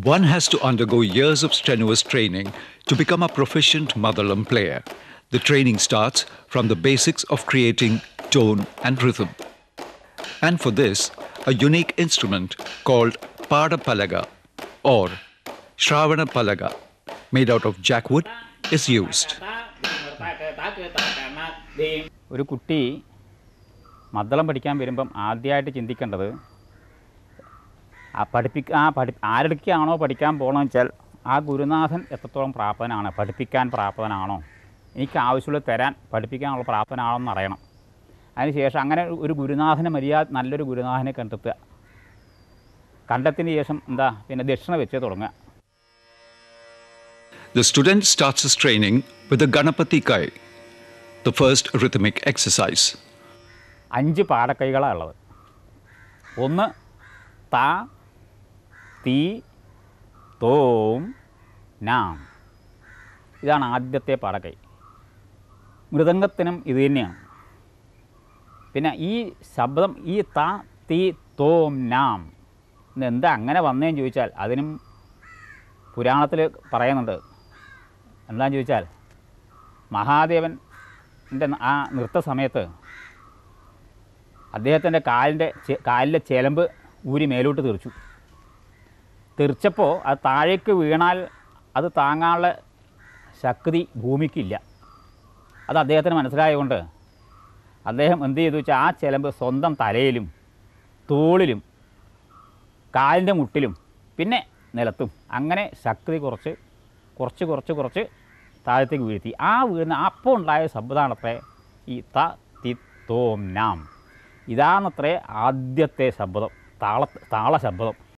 one has to undergo years of strenuous training to become a proficient Madalam player. The training starts from the basics of creating tone and rhythm. And for this, a unique instrument called palaga, or Shravana Palaga, made out of jackwood, is used. ഒരു കുട്ടി മദ്ദളം പഠിക്കാൻ വരുമ്പം ആദ്യമായിട്ട് ചിന്തിക്കേണ്ടത് ആ പഠിപ്പിക്കുക ആ പഠി ആരടുക്കാണോ പഠിക്കാൻ പോകണമെന്ന് വെച്ചാൽ ആ ഗുരുനാഥൻ എത്രത്തോളം പ്രാപ്തനാണ് പഠിപ്പിക്കാൻ പ്രാപ്തനാണോ എനിക്ക് ആവശ്യമുള്ള തരാൻ പഠിപ്പിക്കാനുള്ള പ്രാപ്തനാണോ എന്നറിയണം അറിയണം അതിനുശേഷം അങ്ങനെ ഒരു ഗുരുനാഥനെ മര്യാദ നല്ലൊരു ഗുരുനാഥനെ കണ്ടെത്തുക കണ്ടെത്തിന് ശേഷം എന്താ പിന്നെ ദക്ഷിണ വെച്ച് തുടങ്ങുക The student starts his training with the Ganapati Kai, the first rhythmic exercise. അഞ്ച് പാടക്കൈകളാണ് ഉള്ളത് ഒന്ന് താ തി തോം നാം ഇതാണ് ആദ്യത്തെ പാടകൈ മൃദംഗത്തിനും ഇത് തന്നെയാണ് പിന്നെ ഈ ശബ്ദം ഈ ത തി തോം നാം എന്താ അങ്ങനെ വന്നേന്ന് ചോദിച്ചാൽ അതിനും പുരാണത്തിൽ പറയുന്നുണ്ട് എന്താണെന്ന് ചോദിച്ചാൽ മഹാദേവൻ്റെ ആ നൃത്ത സമയത്ത് അദ്ദേഹത്തിൻ്റെ കാലിൻ്റെ കാലിലെ ചെലമ്പ് ഊരി മേലോട്ട് തീർച്ചു തെറിച്ചപ്പോൾ അത് താഴേക്ക് വീണാൽ അത് താങ്ങാനുള്ള ശക്തി ഭൂമിക്കില്ല അത് അദ്ദേഹത്തിന് മനസ്സിലായതുകൊണ്ട് അദ്ദേഹം എന്ത് ചെയ്തു വെച്ചാൽ ആ ചിലമ്പ് സ്വന്തം തലയിലും തോളിലും കാലിൻ്റെ മുട്ടിലും പിന്നെ നിലത്തും അങ്ങനെ ശക്തി കുറച്ച് കുറച്ച് കുറച്ച് കുറച്ച് താഴത്തേക്ക് വീഴ്ത്തി ആ വീഴുന്ന അപ്പോൾ ഉണ്ടായ ശബ്ദമാണത്രേ ഈ ത തി തോം നാം ഇതാണത്രേ ആദ്യത്തെ ശബ്ദം താള താള ശബ്ദം